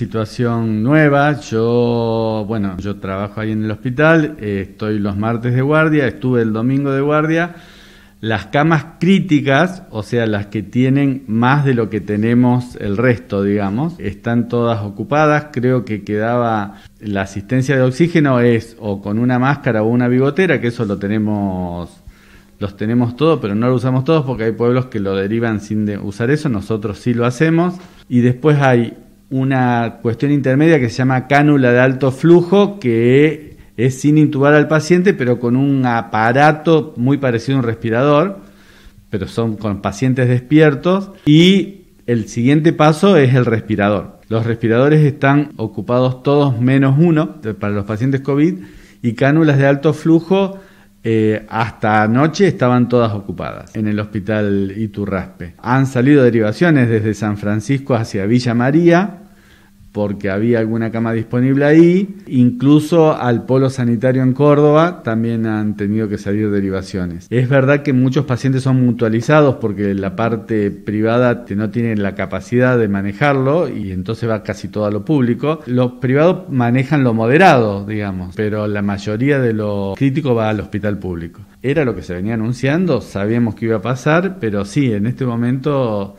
situación nueva. Yo, bueno, yo trabajo ahí en el hospital, eh, estoy los martes de guardia, estuve el domingo de guardia. Las camas críticas, o sea, las que tienen más de lo que tenemos el resto, digamos, están todas ocupadas. Creo que quedaba la asistencia de oxígeno es o con una máscara o una bigotera, que eso lo tenemos los tenemos todos, pero no lo usamos todos porque hay pueblos que lo derivan sin usar eso, nosotros sí lo hacemos. Y después hay una cuestión intermedia que se llama cánula de alto flujo, que es sin intubar al paciente, pero con un aparato muy parecido a un respirador, pero son con pacientes despiertos. Y el siguiente paso es el respirador. Los respiradores están ocupados todos menos uno para los pacientes COVID y cánulas de alto flujo eh, hasta anoche estaban todas ocupadas en el hospital Iturraspe. Han salido derivaciones desde San Francisco hacia Villa María, porque había alguna cama disponible ahí. Incluso al polo sanitario en Córdoba también han tenido que salir derivaciones. Es verdad que muchos pacientes son mutualizados porque la parte privada no tiene la capacidad de manejarlo y entonces va casi todo a lo público. Los privados manejan lo moderado, digamos, pero la mayoría de lo crítico va al hospital público. Era lo que se venía anunciando, sabíamos que iba a pasar, pero sí, en este momento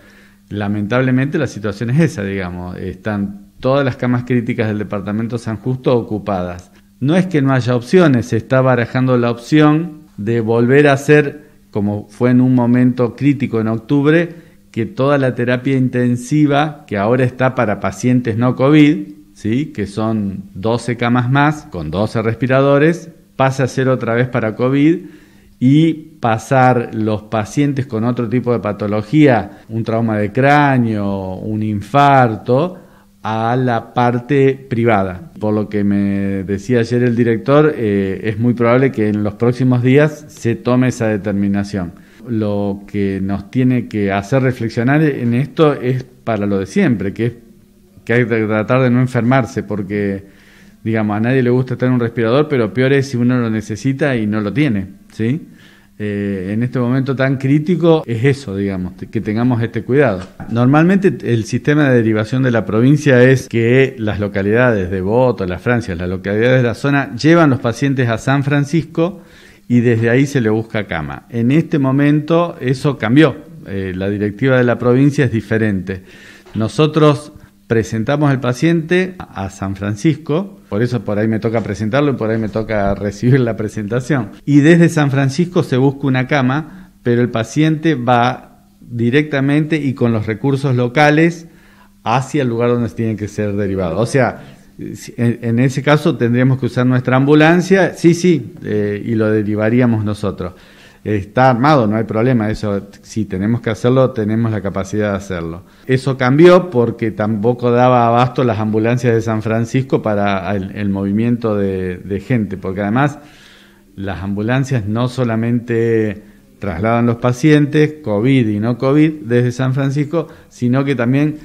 lamentablemente la situación es esa, digamos. Están todas las camas críticas del departamento San Justo ocupadas. No es que no haya opciones, se está barajando la opción de volver a hacer, como fue en un momento crítico en octubre, que toda la terapia intensiva que ahora está para pacientes no COVID, ¿sí? que son 12 camas más con 12 respiradores, pase a ser otra vez para COVID y pasar los pacientes con otro tipo de patología, un trauma de cráneo, un infarto, a la parte privada. Por lo que me decía ayer el director, eh, es muy probable que en los próximos días se tome esa determinación. Lo que nos tiene que hacer reflexionar en esto es para lo de siempre, que es que hay que tratar de no enfermarse, porque digamos, a nadie le gusta tener un respirador, pero peor es si uno lo necesita y no lo tiene, ¿sí? Eh, en este momento tan crítico es eso, digamos, que tengamos este cuidado. Normalmente el sistema de derivación de la provincia es que las localidades de Boto, las Francias, las localidades de la zona llevan los pacientes a San Francisco y desde ahí se le busca cama. En este momento eso cambió, eh, la directiva de la provincia es diferente. Nosotros presentamos al paciente a San Francisco, por eso por ahí me toca presentarlo y por ahí me toca recibir la presentación. Y desde San Francisco se busca una cama, pero el paciente va directamente y con los recursos locales hacia el lugar donde tiene que ser derivado. O sea, en, ese caso tendríamos que usar nuestra ambulancia, sí, sí, eh, y lo derivaríamos nosotros está armado, no hay problema, eso si tenemos que hacerlo, tenemos la capacidad de hacerlo. Eso cambió porque tampoco daba abasto las ambulancias de San Francisco para el, movimiento de, gente, porque además las ambulancias no solamente trasladan los pacientes, COVID y no COVID, desde San Francisco, sino que también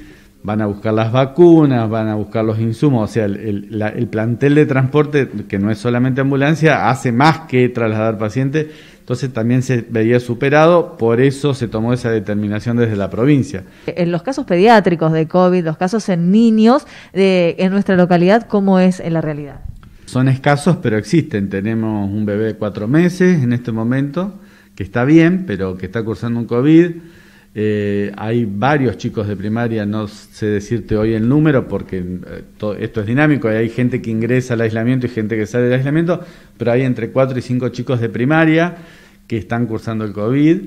van a buscar las vacunas, van a buscar los insumos, o sea, el plantel de transporte, que no es solamente ambulancia, hace más que trasladar pacientes, entonces también se veía superado, por eso se tomó esa determinación desde la provincia. En los casos pediátricos de COVID, los casos en niños, de, en nuestra localidad, ¿cómo es en la realidad? Son escasos, pero existen. Tenemos un bebé de cuatro meses en este momento, que está bien, pero que está cursando un COVID eh, hay varios chicos de primaria, no sé decirte hoy el número porque eh, esto es dinámico, eh, hay gente que ingresa al aislamiento y gente que sale del aislamiento, pero hay entre 4 y 5 chicos de primaria que están cursando el COVID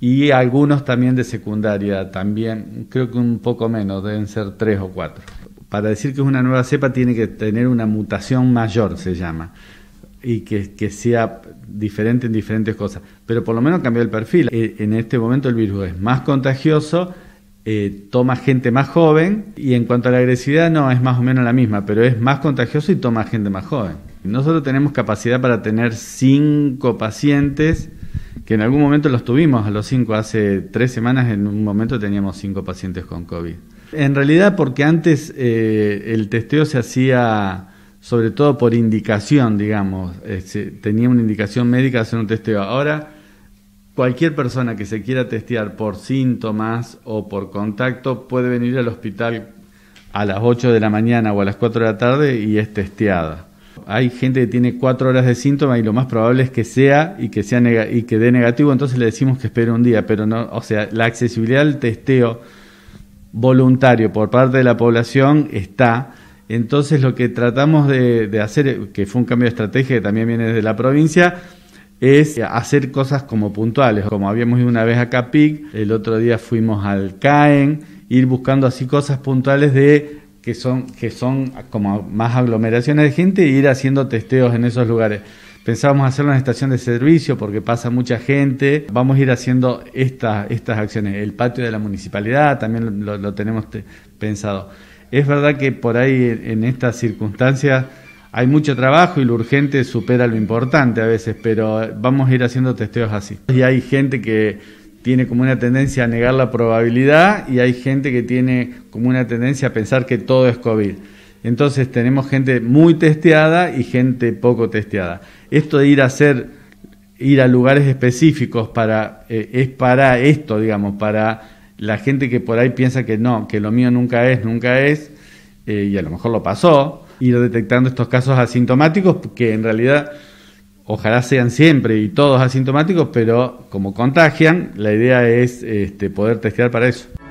y algunos también de secundaria, también creo que un poco menos, deben ser 3 o 4. Para decir que es una nueva cepa tiene que tener una mutación mayor, se llama y que, sea diferente en diferentes cosas. Pero por lo menos cambió el perfil. Eh, en este momento el virus es más contagioso, eh, toma gente más joven y en cuanto a la agresividad no, es más o menos la misma, pero es más contagioso y toma gente más joven. Nosotros tenemos capacidad para tener cinco pacientes, que en algún momento los tuvimos a los cinco, hace tres semanas en un momento teníamos cinco pacientes con COVID. En realidad porque antes eh, el testeo se hacía sobre todo por indicación, digamos, este, tenía una indicación médica hacer un testeo. Ahora, cualquier persona que se quiera testear por síntomas o por contacto puede venir al hospital a las 8 de la mañana o a las 4 de la tarde y es testeada. Hay gente que tiene 4 horas de síntomas y lo más probable es que sea y que sea y que dé negativo, entonces le decimos que espere un día, pero no, o sea, la accesibilidad al testeo voluntario por parte de la población está entonces lo que tratamos de, hacer, que fue un cambio de estrategia que también viene desde la provincia, es hacer cosas como puntuales, como habíamos ido una vez a Capic, el otro día fuimos al CAEN, ir buscando así cosas puntuales de que son, que son como más aglomeraciones de gente e ir haciendo testeos en esos lugares. Pensábamos hacer una estación de servicio porque pasa mucha gente. Vamos a ir haciendo estas estas acciones. El patio de la municipalidad también lo, tenemos pensado. Es verdad que por ahí en estas circunstancias hay mucho trabajo y lo urgente supera lo importante a veces, pero vamos a ir haciendo testeos así. Y hay gente que tiene como una tendencia a negar la probabilidad y hay gente que tiene como una tendencia a pensar que todo es COVID. Entonces tenemos gente muy testeada y gente poco testeada. Esto de ir a hacer, ir a lugares específicos para, eh, es para esto, digamos, para la gente que por ahí piensa que no, que lo mío nunca es, nunca es, eh, y a lo mejor lo pasó, ir detectando estos casos asintomáticos que en realidad ojalá sean siempre y todos asintomáticos, pero como contagian, la idea es este, poder testear para eso.